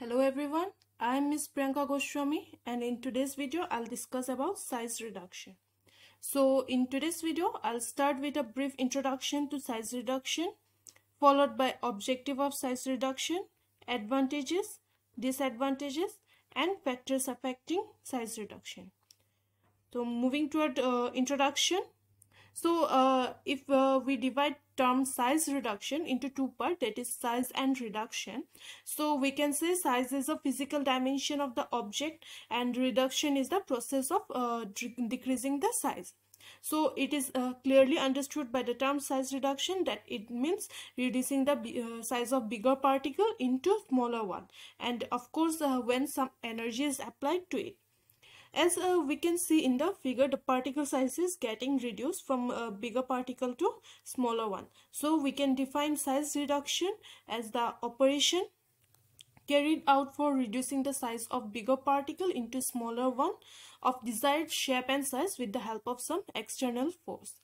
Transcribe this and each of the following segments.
Hello everyone, I am Ms. Priyanka Goswami and in today's video I'll discuss about size reduction. So in today's video I'll start with a brief introduction to size reduction followed by objective of size reduction, advantages, disadvantages and factors affecting size reduction. So moving toward uh, introduction, so uh, if uh, we divide term size reduction into two parts that is size and reduction. So we can say size is a physical dimension of the object and reduction is the process of uh, decreasing the size. So it is uh, clearly understood by the term size reduction that it means reducing the uh, size of bigger particle into smaller one and of course uh, when some energy is applied to it. As uh, we can see in the figure, the particle size is getting reduced from a uh, bigger particle to smaller one. So we can define size reduction as the operation carried out for reducing the size of bigger particle into smaller one of desired shape and size with the help of some external force.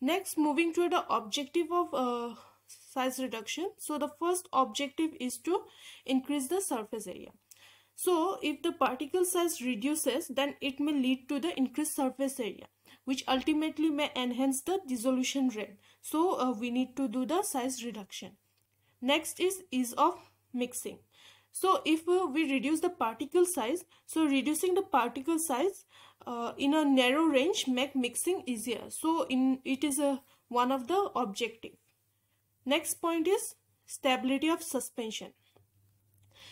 Next, moving to the objective of uh, size reduction. So the first objective is to increase the surface area. So if the particle size reduces then it may lead to the increased surface area which ultimately may enhance the dissolution rate. So uh, we need to do the size reduction. Next is ease of mixing. So if uh, we reduce the particle size, so reducing the particle size uh, in a narrow range make mixing easier. So in it is a, uh, one of the objective. Next point is stability of suspension.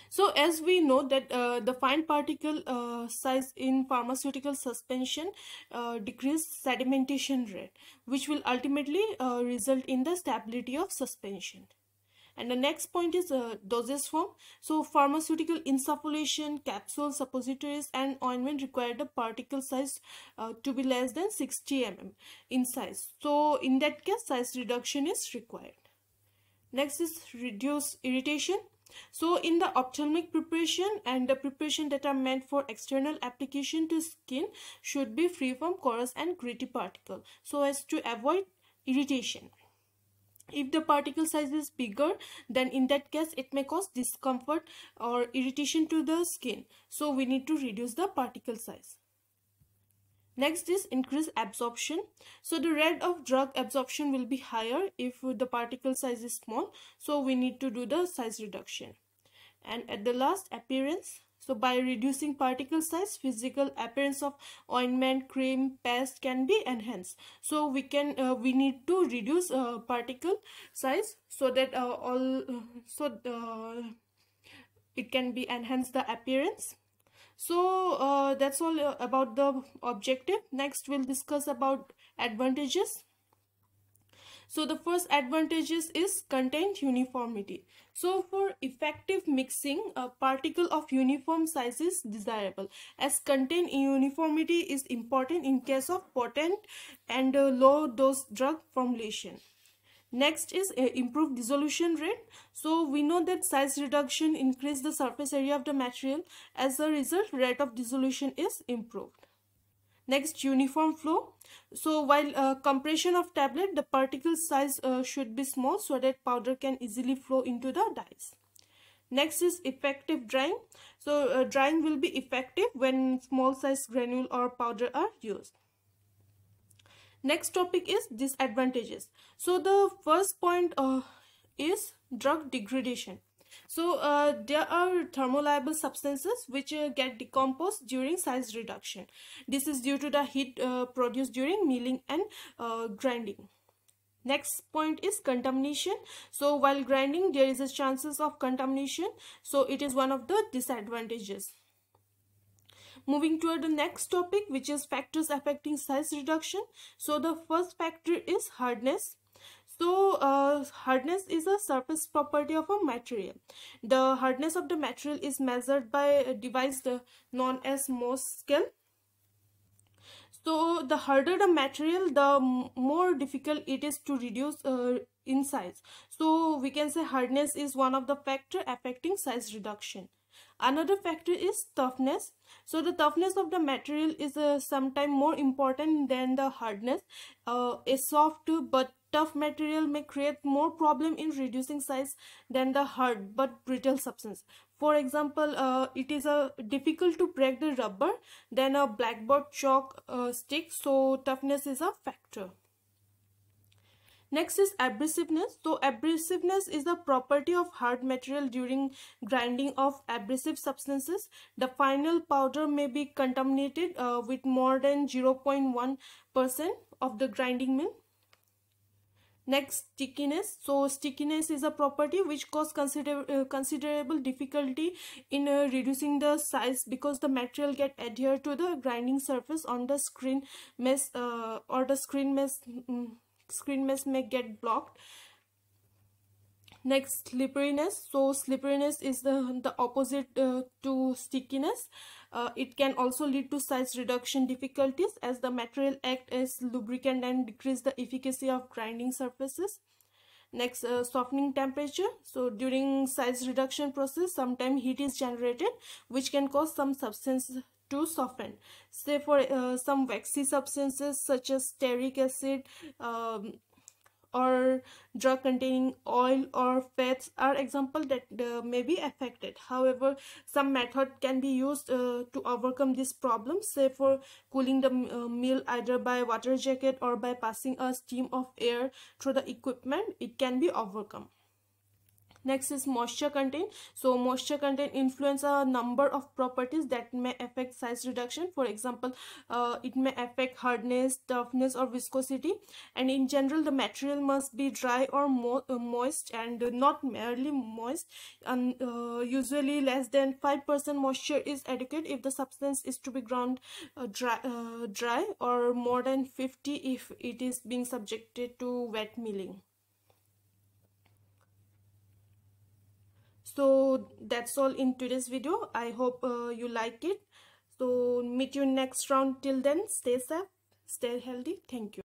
So as we know that uh, the fine particle uh, size in pharmaceutical suspension uh, sedimentation rate which will ultimately uh, result in the stability of suspension. And the next point is uh, dosage form. So pharmaceutical insufflation, capsule, suppositories and ointment require the particle size uh, to be less than 60 mm in size. So in that case size reduction is required. Next is reduce irritation. So in the ophthalmic preparation and the preparation that are meant for external application to skin should be free from coarse and gritty particle so as to avoid irritation. If the particle size is bigger, then in that case it may cause discomfort or irritation to the skin. So we need to reduce the particle size. Next is increase absorption. So the rate of drug absorption will be higher if the particle size is small. So we need to do the size reduction. And at the last, appearance. So by reducing particle size, physical appearance of ointment, cream, paste can be enhanced. So we can uh, we need to reduce uh, particle size so that uh, all so uh, it can be enhanced the appearance. So uh, that's all uh, about the objective. Next we'll discuss about advantages. So the first advantages is content uniformity. So for effective mixing, a particle of uniform size is desirable as content uniformity is important in case of potent and uh, low dose drug formulation. Next is uh, improved dissolution rate. So we know that size reduction increase the surface area of the material. As a result, rate of dissolution is improved. Next, uniform flow. So while uh, compression of tablet, the particle size uh, should be small so that powder can easily flow into the dyes. Next is effective drying. So uh, drying will be effective when small size granule or powder are used next topic is disadvantages so the first point uh, is drug degradation so uh, there are thermoliable substances which uh, get decomposed during size reduction this is due to the heat uh, produced during milling and uh, grinding next point is contamination so while grinding there is a chances of contamination so it is one of the disadvantages Moving toward the next topic which is factors affecting size reduction. So the first factor is hardness. So uh, hardness is a surface property of a material. The hardness of the material is measured by a device known as Mohs scale. So the harder the material, the more difficult it is to reduce uh, in size. So we can say hardness is one of the factor affecting size reduction. Another factor is toughness. So the toughness of the material is uh, sometimes more important than the hardness. Uh, a soft but tough material may create more problem in reducing size than the hard but brittle substance. For example, uh, it is uh, difficult to break the rubber than a blackboard chalk uh, stick. So toughness is a factor. Next is abrasiveness. So abrasiveness is the property of hard material during grinding of abrasive substances. The final powder may be contaminated uh, with more than 0.1% of the grinding mill. Next, stickiness. So, stickiness is a property which cause consider uh, considerable difficulty in uh, reducing the size because the material get adhered to the grinding surface on the screen mess uh, or the screen mess. Mm, screen mesh may get blocked next slipperiness so slipperiness is the the opposite uh, to stickiness uh, it can also lead to size reduction difficulties as the material act as lubricant and decrease the efficacy of grinding surfaces next uh, softening temperature so during size reduction process sometimes heat is generated which can cause some substance to soften say for uh, some waxy substances such as stearic acid um, or drug containing oil or fats are example that uh, may be affected however some method can be used uh, to overcome this problem say for cooling the uh, meal either by water jacket or by passing a stream of air through the equipment it can be overcome next is moisture content so moisture content influence a number of properties that may affect size reduction for example uh, it may affect hardness toughness or viscosity and in general the material must be dry or mo uh, moist and not merely moist and uh, usually less than 5% moisture is adequate if the substance is to be ground uh, dry, uh, dry or more than 50 if it is being subjected to wet milling so that's all in today's video i hope uh, you like it so meet you next round till then stay safe stay healthy thank you